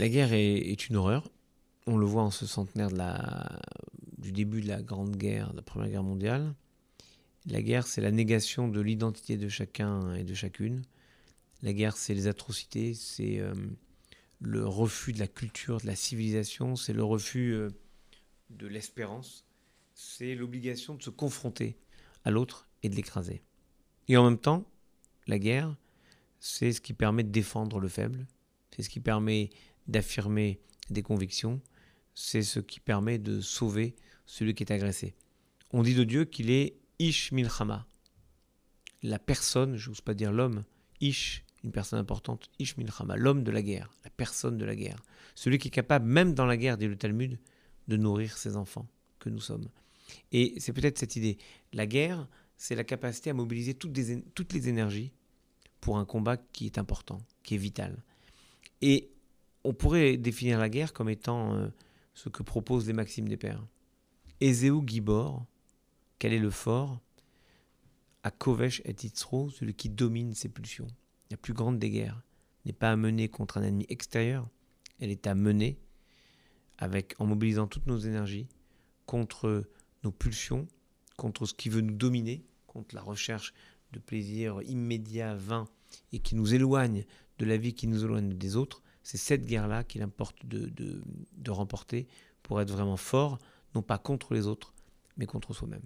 La guerre est, une horreur. On le voit en ce centenaire du début de la Grande Guerre, de la Première Guerre mondiale. La guerre, c'est la négation de l'identité de chacun et de chacune. La guerre, c'est les atrocités, c'est euh, le refus de la culture, de la civilisation, c'est le refus euh, de l'espérance, c'est l'obligation de se confronter à l'autre et de l'écraser. Et en même temps, la guerre, c'est ce qui permet de défendre le faible, c'est ce qui permet d'affirmer des convictions. C'est ce qui permet de sauver celui qui est agressé. On dit de Dieu qu'il est Ish Milchama. La personne, je n'ose pas dire l'homme, Ish, une personne importante, Ish Milchama, l'homme de la guerre, la personne de la guerre. Celui qui est capable, même dans la guerre, dit le Talmud, de nourrir ses enfants, que nous sommes. Et c'est peut-être cette idée. La guerre, c'est la capacité à mobiliser toutes, toutes les énergies pour un combat qui est important, qui est vital. Et on pourrait définir la guerre comme étant euh, ce que proposent les maximes des pères. Ezeu Gibor, quel est le fort À Kovesh et itsro, celui qui domine ses pulsions. La plus grande des guerres n'est pas à mener contre un ennemi extérieur, elle est à mener avec, en mobilisant toutes nos énergies contre nos pulsions, contre ce qui veut nous dominer, contre la recherche de plaisir immédiat, vain et qui nous éloigne de la vie, qui nous éloigne des autres, c'est cette guerre-là qu'il importe de, de remporter pour être vraiment fort, non pas contre les autres, mais contre soi-même.